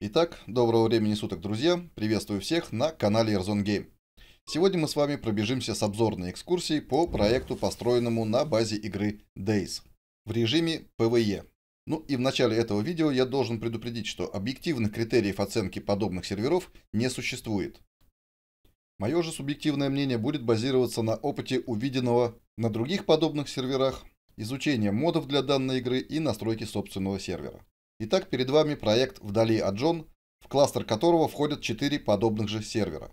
Итак, доброго времени суток, друзья! Приветствую всех на канале Airzone Game. Сегодня мы с вами пробежимся с обзорной экскурсией по проекту, построенному на базе игры Days в режиме PvE. Ну и в начале этого видео я должен предупредить, что объективных критериев оценки подобных серверов не существует. Мое же субъективное мнение будет базироваться на опыте увиденного на других подобных серверах, изучения модов для данной игры и настройки собственного сервера. Итак, перед вами проект «Вдали от Джон», в кластер которого входят 4 подобных же сервера.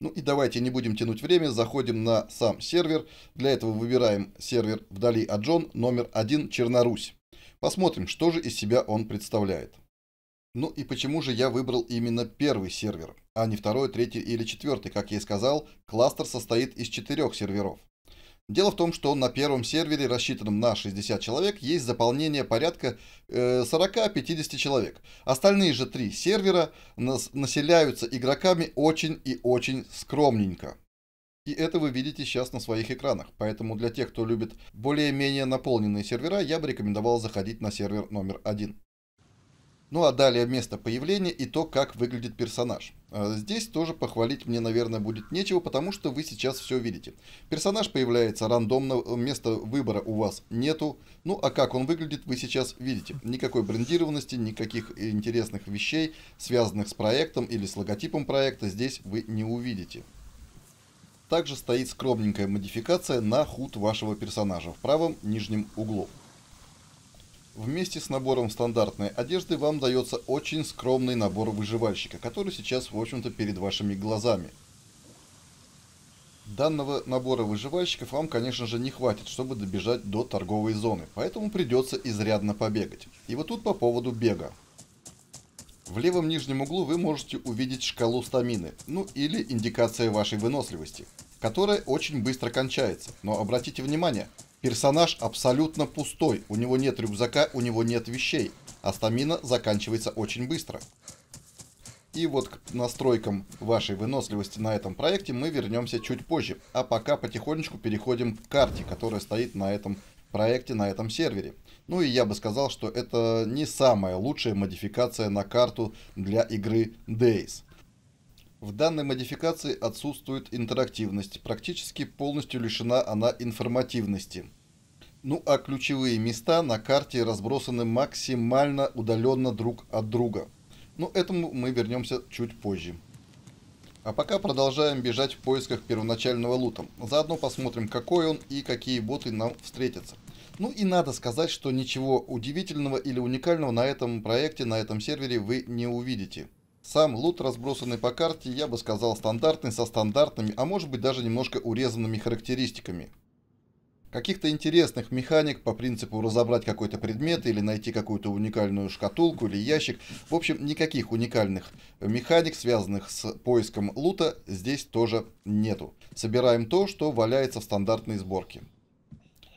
Ну и давайте не будем тянуть время, заходим на сам сервер. Для этого выбираем сервер «Вдали от Джон» номер 1 «Чернорусь». Посмотрим, что же из себя он представляет. Ну и почему же я выбрал именно первый сервер, а не второй, третий или четвертый? Как я и сказал, кластер состоит из четырех серверов. Дело в том, что на первом сервере, рассчитанном на 60 человек, есть заполнение порядка 40-50 э, человек. Остальные же три сервера населяются игроками очень и очень скромненько. И это вы видите сейчас на своих экранах. Поэтому для тех, кто любит более-менее наполненные сервера, я бы рекомендовал заходить на сервер номер один. Ну а далее место появления и то, как выглядит персонаж. А, здесь тоже похвалить мне, наверное, будет нечего, потому что вы сейчас все видите. Персонаж появляется рандомно, места выбора у вас нету. Ну а как он выглядит, вы сейчас видите. Никакой брендированности, никаких интересных вещей, связанных с проектом или с логотипом проекта, здесь вы не увидите. Также стоит скромненькая модификация на худ вашего персонажа в правом нижнем углу. Вместе с набором стандартной одежды вам дается очень скромный набор выживальщика, который сейчас, в общем-то, перед вашими глазами. Данного набора выживальщиков вам, конечно же, не хватит, чтобы добежать до торговой зоны, поэтому придется изрядно побегать. И вот тут по поводу бега. В левом нижнем углу вы можете увидеть шкалу стамины, ну или индикация вашей выносливости, которая очень быстро кончается. Но обратите внимание, Персонаж абсолютно пустой, у него нет рюкзака, у него нет вещей, а стамина заканчивается очень быстро. И вот к настройкам вашей выносливости на этом проекте мы вернемся чуть позже. А пока потихонечку переходим к карте, которая стоит на этом проекте, на этом сервере. Ну и я бы сказал, что это не самая лучшая модификация на карту для игры Days. В данной модификации отсутствует интерактивность, практически полностью лишена она информативности. Ну а ключевые места на карте разбросаны максимально удаленно друг от друга. Но ну, этому мы вернемся чуть позже. А пока продолжаем бежать в поисках первоначального лута. Заодно посмотрим, какой он и какие боты нам встретятся. Ну и надо сказать, что ничего удивительного или уникального на этом проекте, на этом сервере вы не увидите. Сам лут, разбросанный по карте, я бы сказал стандартный со стандартными, а может быть даже немножко урезанными характеристиками. Каких-то интересных механик по принципу разобрать какой-то предмет или найти какую-то уникальную шкатулку или ящик. В общем, никаких уникальных механик, связанных с поиском лута, здесь тоже нету. Собираем то, что валяется в стандартной сборке.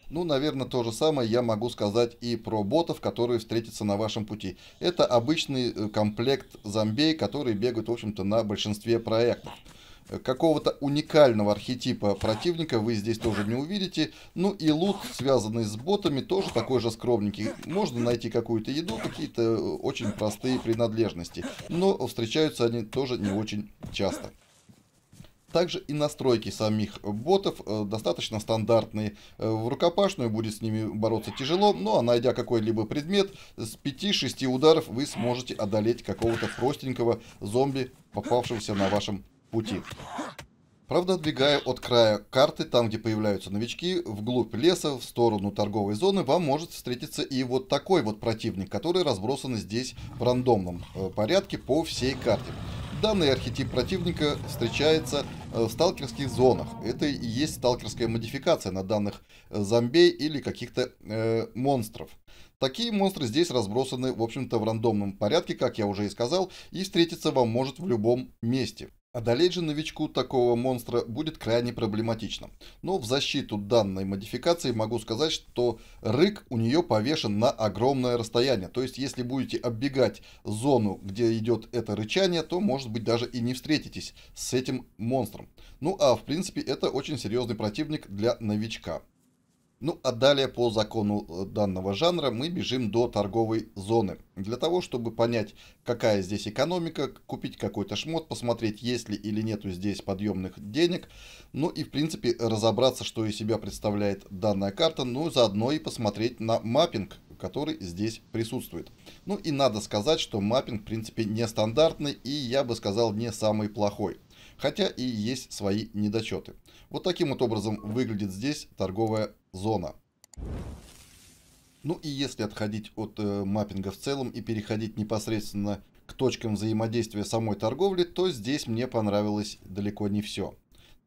Ну, наверное, то же самое я могу сказать и про ботов, которые встретятся на вашем пути. Это обычный э, комплект зомбей, которые бегают, в общем-то, на большинстве проектов. Э, какого-то уникального архетипа противника вы здесь тоже не увидите. Ну и лут, связанный с ботами, тоже такой же скромненький. Можно найти какую-то еду, какие-то э, очень простые принадлежности. Но встречаются они тоже не очень часто. Также и настройки самих ботов э, достаточно стандартные. Э, в рукопашную будет с ними бороться тяжело, но а найдя какой-либо предмет, с 5-6 ударов вы сможете одолеть какого-то простенького зомби, попавшегося на вашем пути. Правда, отбегая от края карты, там, где появляются новички, вглубь леса, в сторону торговой зоны, вам может встретиться и вот такой вот противник, который разбросан здесь в рандомном э, порядке по всей карте. Данный архетип противника встречается э, в сталкерских зонах. Это и есть сталкерская модификация на данных э, зомбей или каких-то э, монстров. Такие монстры здесь разбросаны, в общем-то, в рандомном порядке, как я уже и сказал, и встретиться вам может в любом месте. Одолеть же новичку такого монстра будет крайне проблематично. Но в защиту данной модификации могу сказать, что рык у нее повешен на огромное расстояние. То есть, если будете оббегать зону, где идет это рычание, то, может быть, даже и не встретитесь с этим монстром. Ну а, в принципе, это очень серьезный противник для новичка. Ну а далее по закону э, данного жанра мы бежим до торговой зоны. Для того, чтобы понять, какая здесь экономика, купить какой-то шмот, посмотреть, есть ли или нету здесь подъемных денег. Ну и в принципе разобраться, что из себя представляет данная карта, ну и заодно и посмотреть на маппинг, который здесь присутствует. Ну и надо сказать, что маппинг в принципе нестандартный и я бы сказал не самый плохой. Хотя и есть свои недочеты. Вот таким вот образом выглядит здесь торговая зона. Ну и если отходить от э, маппинга в целом и переходить непосредственно к точкам взаимодействия самой торговли, то здесь мне понравилось далеко не все.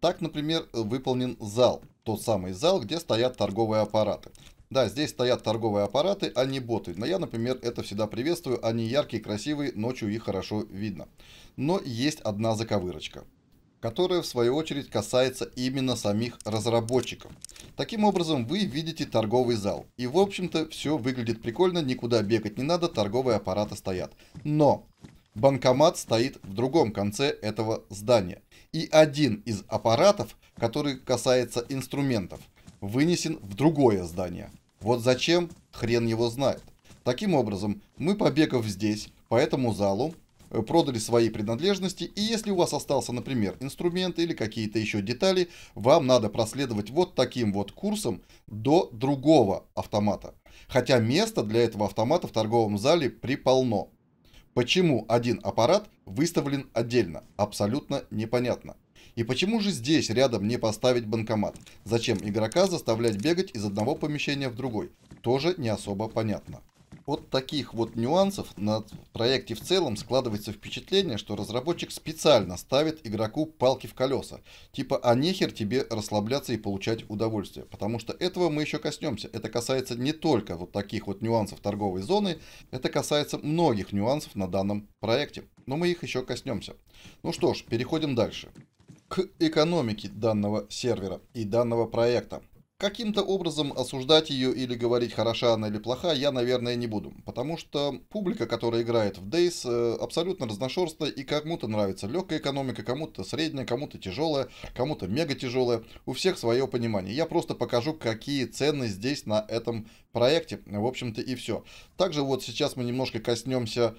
Так, например, выполнен зал. Тот самый зал, где стоят торговые аппараты. Да, здесь стоят торговые аппараты, а не боты. Но я, например, это всегда приветствую. Они яркие, красивые, ночью их хорошо видно. Но есть одна заковырочка – которое в свою очередь касается именно самих разработчиков. Таким образом вы видите торговый зал. И в общем-то все выглядит прикольно, никуда бегать не надо, торговые аппараты стоят. Но банкомат стоит в другом конце этого здания. И один из аппаратов, который касается инструментов, вынесен в другое здание. Вот зачем, хрен его знает. Таким образом, мы побегав здесь, по этому залу, Э, продали свои принадлежности, и если у вас остался, например, инструмент или какие-то еще детали, вам надо проследовать вот таким вот курсом до другого автомата. Хотя место для этого автомата в торговом зале приполно. Почему один аппарат выставлен отдельно? Абсолютно непонятно. И почему же здесь рядом не поставить банкомат? Зачем игрока заставлять бегать из одного помещения в другой? Тоже не особо понятно. От таких вот нюансов на проекте в целом складывается впечатление, что разработчик специально ставит игроку палки в колеса. Типа, а нехер тебе расслабляться и получать удовольствие. Потому что этого мы еще коснемся. Это касается не только вот таких вот нюансов торговой зоны, это касается многих нюансов на данном проекте. Но мы их еще коснемся. Ну что ж, переходим дальше к экономике данного сервера и данного проекта. Каким-то образом осуждать ее или говорить, хороша она или плоха, я, наверное, не буду. Потому что публика, которая играет в Days, э, абсолютно разношерстная и кому-то нравится легкая экономика, кому-то средняя, кому-то тяжелая, кому-то мега тяжелая. У всех свое понимание. Я просто покажу, какие цены здесь на этом проекте, в общем-то, и все. Также вот сейчас мы немножко коснемся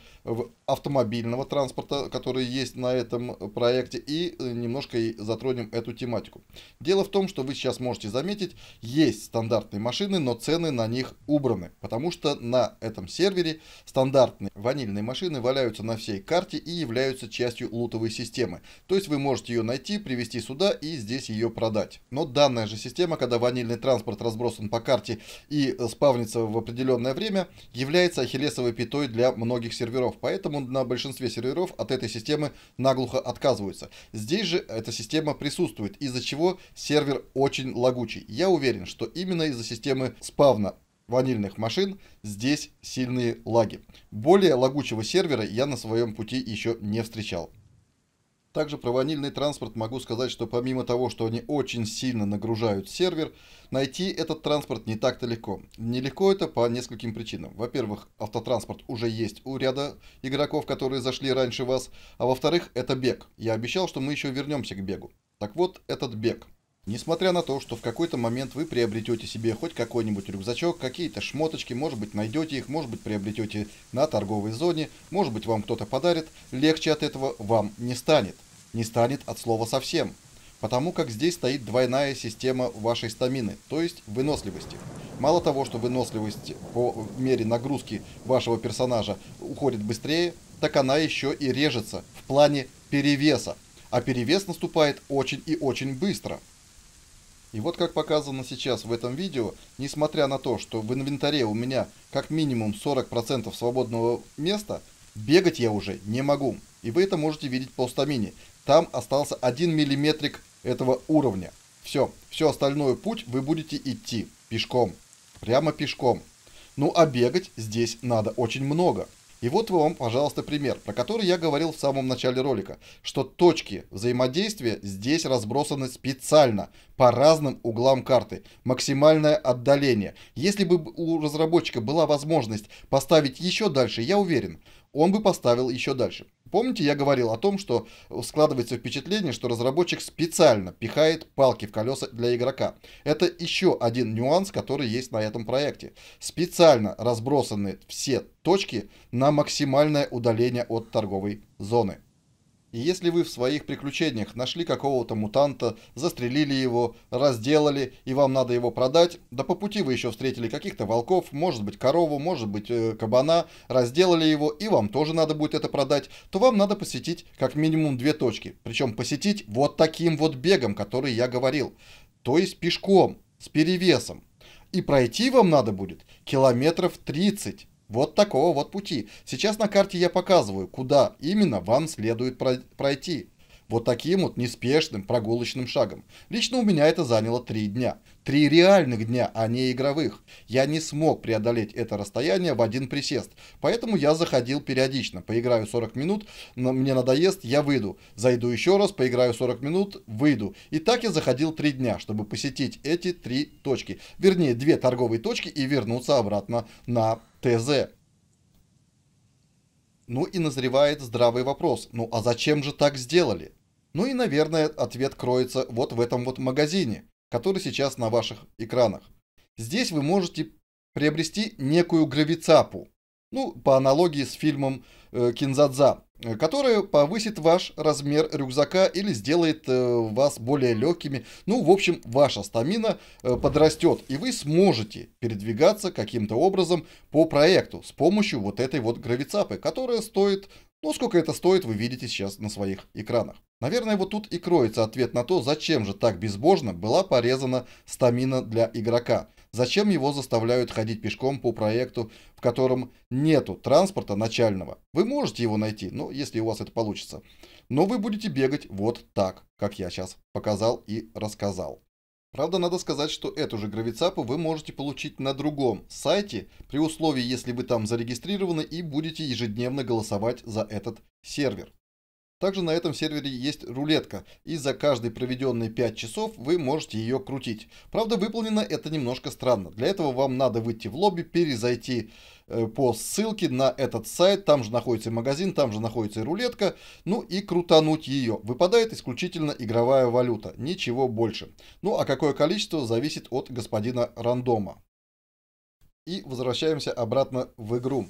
автомобильного транспорта, который есть на этом проекте, и э, немножко затронем эту тематику. Дело в том, что вы сейчас можете заметить, есть стандартные машины, но цены на них убраны, потому что на этом сервере стандартные ванильные машины валяются на всей карте и являются частью лутовой системы. То есть вы можете ее найти, привезти сюда и здесь ее продать. Но данная же система, когда ванильный транспорт разбросан по карте и э, спам спавнится в определенное время, является ахиллесовой пятой для многих серверов. Поэтому на большинстве серверов от этой системы наглухо отказываются. Здесь же эта система присутствует, из-за чего сервер очень лагучий. Я уверен, что именно из-за системы спавна ванильных машин, здесь сильные лаги. Более лагучего сервера я на своем пути еще не встречал. Также про ванильный транспорт могу сказать, что помимо того, что они очень сильно нагружают сервер, найти этот транспорт не так-то легко. Нелегко это по нескольким причинам. Во-первых, автотранспорт уже есть у ряда игроков, которые зашли раньше вас. А во-вторых, это бег. Я обещал, что мы еще вернемся к бегу. Так вот, этот бег. Несмотря на то, что в какой-то момент вы приобретете себе хоть какой-нибудь рюкзачок, какие-то шмоточки, может быть найдете их, может быть приобретете на торговой зоне, может быть вам кто-то подарит, легче от этого вам не станет. Не станет от слова совсем. Потому как здесь стоит двойная система вашей стамины, то есть выносливости. Мало того, что выносливость по мере нагрузки вашего персонажа уходит быстрее, так она еще и режется в плане перевеса. А перевес наступает очень и очень быстро. И вот как показано сейчас в этом видео, несмотря на то, что в инвентаре у меня как минимум 40% свободного места, бегать я уже не могу. И вы это можете видеть по стамине. Там остался 1 миллиметрик этого уровня. Все, все остальное путь вы будете идти пешком. Прямо пешком. Ну а бегать здесь надо очень много. И вот вам, пожалуйста, пример, про который я говорил в самом начале ролика, что точки взаимодействия здесь разбросаны специально по разным углам карты, максимальное отдаление. Если бы у разработчика была возможность поставить еще дальше, я уверен, он бы поставил еще дальше. Помните, я говорил о том, что складывается впечатление, что разработчик специально пихает палки в колеса для игрока. Это еще один нюанс, который есть на этом проекте. Специально разбросаны все точки на максимальное удаление от торговой зоны. И если вы в своих приключениях нашли какого-то мутанта, застрелили его, разделали, и вам надо его продать, да по пути вы еще встретили каких-то волков, может быть корову, может быть э, кабана, разделали его, и вам тоже надо будет это продать, то вам надо посетить как минимум две точки. Причем посетить вот таким вот бегом, который я говорил. То есть пешком, с перевесом. И пройти вам надо будет километров 30. Вот такого вот пути. Сейчас на карте я показываю, куда именно вам следует пройти. Вот таким вот неспешным прогулочным шагом. Лично у меня это заняло три дня. Три реальных дня, а не игровых. Я не смог преодолеть это расстояние в один присест. Поэтому я заходил периодично. Поиграю 40 минут, но мне надоест, я выйду. Зайду еще раз, поиграю 40 минут, выйду. И так я заходил три дня, чтобы посетить эти три точки. Вернее, две торговые точки и вернуться обратно на ТЗ. Ну и назревает здравый вопрос, ну а зачем же так сделали? Ну и, наверное, ответ кроется вот в этом вот магазине, который сейчас на ваших экранах. Здесь вы можете приобрести некую гравицапу, ну, по аналогии с фильмом э, «Кинзадза», Э, которая повысит ваш размер рюкзака или сделает э, вас более легкими. Ну, в общем, ваша стамина э, подрастет, и вы сможете передвигаться каким-то образом по проекту с помощью вот этой вот гравицапы, которая стоит, ну, сколько это стоит, вы видите сейчас на своих экранах. Наверное, вот тут и кроется ответ на то, зачем же так безбожно была порезана стамина для игрока. Зачем его заставляют ходить пешком по проекту, в котором нету транспорта начального? Вы можете его найти, но ну, если у вас это получится. Но вы будете бегать вот так, как я сейчас показал и рассказал. Правда, надо сказать, что эту же гравицапу вы можете получить на другом сайте, при условии, если вы там зарегистрированы и будете ежедневно голосовать за этот сервер. Также на этом сервере есть рулетка, и за каждые проведенные 5 часов вы можете ее крутить. Правда, выполнено это немножко странно. Для этого вам надо выйти в лобби, перезайти э, по ссылке на этот сайт, там же находится магазин, там же находится и рулетка, ну и крутануть ее. Выпадает исключительно игровая валюта, ничего больше. Ну а какое количество зависит от господина рандома. И возвращаемся обратно в игру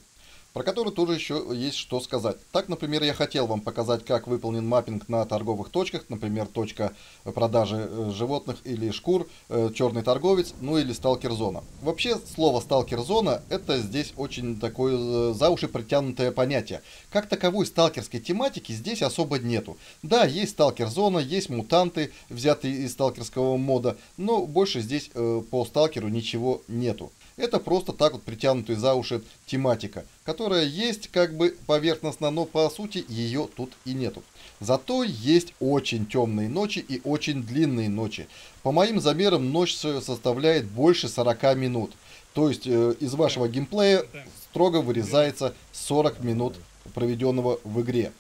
про который тоже еще есть что сказать. Так, например, я хотел вам показать, как выполнен маппинг на торговых точках, например, точка э, продажи э, животных или шкур, э, черный торговец, ну или сталкер-зона. Вообще, слово сталкер-зона это здесь очень такое за уши притянутое понятие. Как таковой сталкерской тематики здесь особо нету. Да, есть сталкер-зона, есть мутанты, взятые из сталкерского мода, но больше здесь э, по сталкеру ничего нету. Это просто так вот притянутая за уши тематика, которая есть как бы поверхностно, но по сути ее тут и нету. Зато есть очень темные ночи и очень длинные ночи. По моим замерам ночь составляет больше 40 минут. То есть э, из вашего геймплея строго вырезается 40 минут проведенного в игре.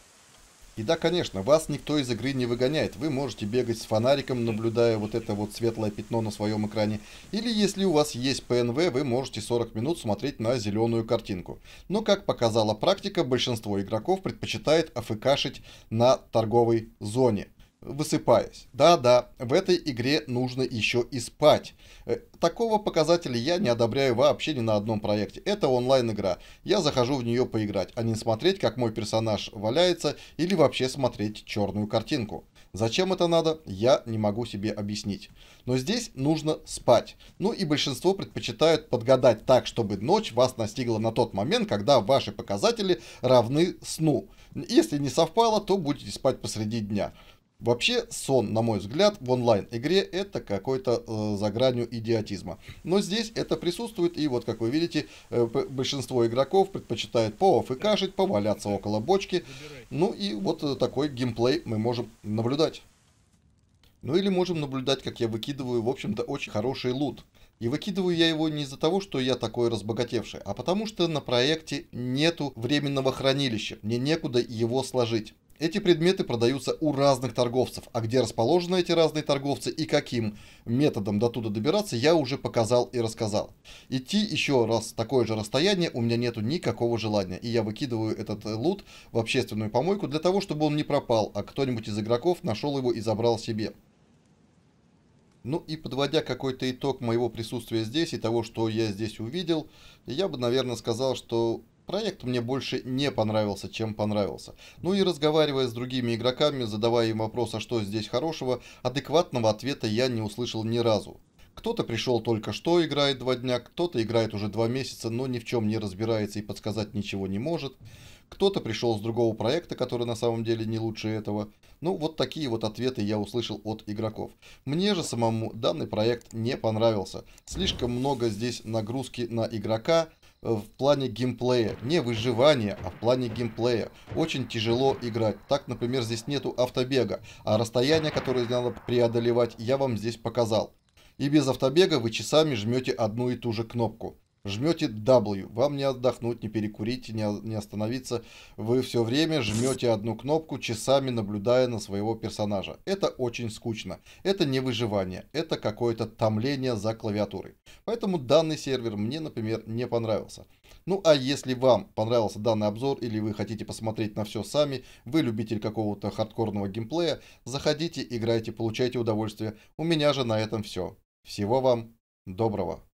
И да, конечно, вас никто из игры не выгоняет. Вы можете бегать с фонариком, наблюдая вот это вот светлое пятно на своем экране. Или если у вас есть ПНВ, вы можете 40 минут смотреть на зеленую картинку. Но, как показала практика, большинство игроков предпочитает афкшить на торговой зоне высыпаясь. Да-да, в этой игре нужно еще и спать. Э, такого показателя я не одобряю вообще ни на одном проекте. Это онлайн-игра. Я захожу в нее поиграть, а не смотреть, как мой персонаж валяется, или вообще смотреть черную картинку. Зачем это надо, я не могу себе объяснить. Но здесь нужно спать. Ну и большинство предпочитают подгадать так, чтобы ночь вас настигла на тот момент, когда ваши показатели равны сну. Если не совпало, то будете спать посреди дня. Вообще сон, на мой взгляд, в онлайн-игре это какой-то э, за гранью идиотизма. Но здесь это присутствует, и вот как вы видите, э, большинство игроков предпочитает и поофыкашить, поваляться около бочки. Ну и вот э, такой геймплей мы можем наблюдать. Ну или можем наблюдать, как я выкидываю, в общем-то, очень хороший лут. И выкидываю я его не из-за того, что я такой разбогатевший, а потому что на проекте нету временного хранилища, мне некуда его сложить. Эти предметы продаются у разных торговцев, а где расположены эти разные торговцы и каким методом до туда добираться, я уже показал и рассказал. Идти еще раз такое же расстояние у меня нету никакого желания, и я выкидываю этот э, лут в общественную помойку для того, чтобы он не пропал, а кто-нибудь из игроков нашел его и забрал себе. Ну и подводя какой-то итог моего присутствия здесь и того, что я здесь увидел, я бы, наверное, сказал, что проект мне больше не понравился, чем понравился. Ну и разговаривая с другими игроками, задавая им вопрос, а что здесь хорошего, адекватного ответа я не услышал ни разу. Кто-то пришел только что, играет два дня, кто-то играет уже два месяца, но ни в чем не разбирается и подсказать ничего не может. Кто-то пришел с другого проекта, который на самом деле не лучше этого. Ну, вот такие вот ответы я услышал от игроков. Мне же самому данный проект не понравился. Слишком много здесь нагрузки на игрока, Э, в плане геймплея. Не выживания, а в плане геймплея. Очень тяжело играть. Так, например, здесь нету автобега, а расстояние, которое надо преодолевать, я вам здесь показал. И без автобега вы часами жмете одну и ту же кнопку жмете W, вам не отдохнуть, не перекурить, не, не остановиться. Вы все время жмете одну кнопку, часами наблюдая на своего персонажа. Это очень скучно. Это не выживание, это какое-то томление за клавиатурой. Поэтому данный сервер мне, например, не понравился. Ну а если вам понравился данный обзор или вы хотите посмотреть на все сами, вы любитель какого-то хардкорного геймплея, заходите, играйте, получайте удовольствие. У меня же на этом все. Всего вам доброго.